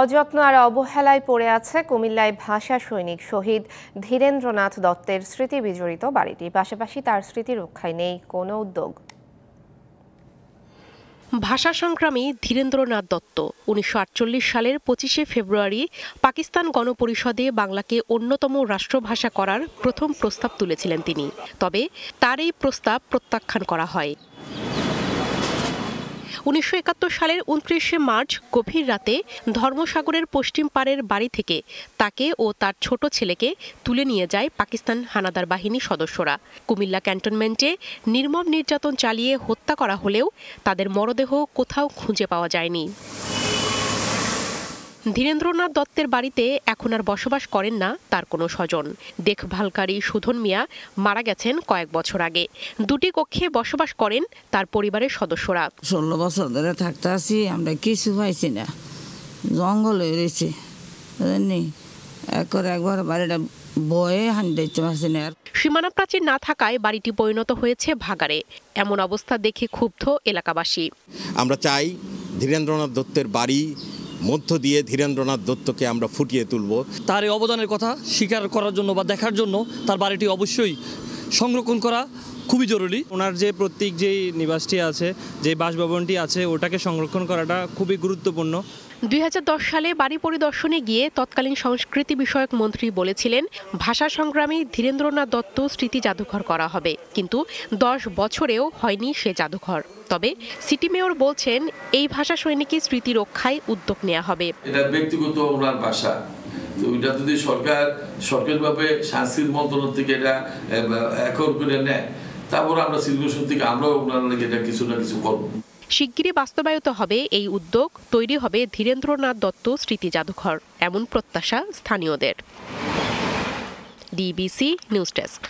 অযত্ন আর অবহেলায় পড়ে আছে কুমিল্লায় ভাষা সৈনিক শহীদ ধীরেন্দ্রনাথ দত্তের স্মৃতি বিজড়িত বাড়িটি পাশাপাশি তার স্মৃতি রক্ষায় নেই কোনো উদ্যোগ ভাষা সংগ্রামী ধীরেন্দ্রনাথ দত্ত উনিশশো সালের পঁচিশে ফেব্রুয়ারি পাকিস্তান গণপরিষদে বাংলাকে অন্যতম রাষ্ট্রভাষা করার প্রথম প্রস্তাব তুলেছিলেন তিনি তবে তার এই প্রস্তাব প্রত্যাখ্যান করা হয় উনিশশো সালের উনত্রিশে মার্চ গভীর রাতে ধর্মসাগরের পশ্চিম পাড়ের বাড়ি থেকে তাকে ও তার ছোট ছেলেকে তুলে নিয়ে যায় পাকিস্তান হানাদার বাহিনী সদস্যরা কুমিল্লা ক্যান্টনমেন্টে নির্মম নির্যাতন চালিয়ে হত্যা করা হলেও তাদের মরদেহ কোথাও খুঁজে পাওয়া যায়নি ধীরেন্দ্রনাথ দত্তের বাড়িতে এখন আর বসবাস করেন না তার কোনো স্বজন দেখভালকারী সুধন মিয়া মারা গেছেন কয়েক বছর আগে দুটি কক্ষে বসবাস করেন তার পরিবারের সদস্যরা ষোলো বছর ধরে থাকতে আসি আমরা কিছু পাইছি না জঙ্গল হয়ে রয়েছে একবার একবার বাড়িটা বয়ে হান্ডেছে হাসিনার সীমানা প্রাচীর না থাকায় বাড়িটি পরিণত হয়েছে ভাগারে এমন অবস্থা দেখে ক্ষুব্ধ এলাকাবাসী আমরা চাই ধীরেন্দ্রনাথ দত্তের বাড়ি মধ্য দিয়ে ধীরেন্দ্রনাথ দত্তকে আমরা ফুটিয়ে তুলব তার এই অবদানের কথা স্বীকার করার জন্য বা দেখার জন্য তার বাড়িটি অবশ্যই সংরক্ষণ করা খুবই জরুরি ওনার যে প্রত্যেক যেই নিবাসটি আছে যে বাসভবনটি আছে ওটাকে সংরক্ষণ করাটা খুবই গুরুত্বপূর্ণ দুই সালে বাড়ি পরিদর্শনে গিয়ে তৎকালীন সংস্কৃতি বিষয়ক মন্ত্রী বলেছিলেন ভাষা সংগ্রামী ধীরেন্দ্রনাথ দত্ত স্মৃতি জাদুঘর করা হবে কিন্তু দশ বছরেও হয়নি সে জাদুঘর তবে সিটি মেয়র বলছেন এই ভাষা সৈনিকের স্মৃতি রক্ষায় উদ্যোগ নেওয়া হবে এটা ব্যক্তিগত ওনার ভাষা তো ওইটা যদি সরকার সরকারিভাবে সাংস্কৃতিক মন্ত্রণালয় থেকে এটা একর করে নেয় তারপর আমরা সিলভেশন থেকে আমরাও ওনার লাগে এটা কিছু না কিছু করবো শিগগিরই বাস্তবায়িত হবে এই উদ্যোগ তৈরি হবে ধীরেন্দ্রনাথ দত্ত স্মৃতি জাদুঘর এমন প্রত্যাশা স্থানীয়দের ডিবিসি নিউজ ডেস্ক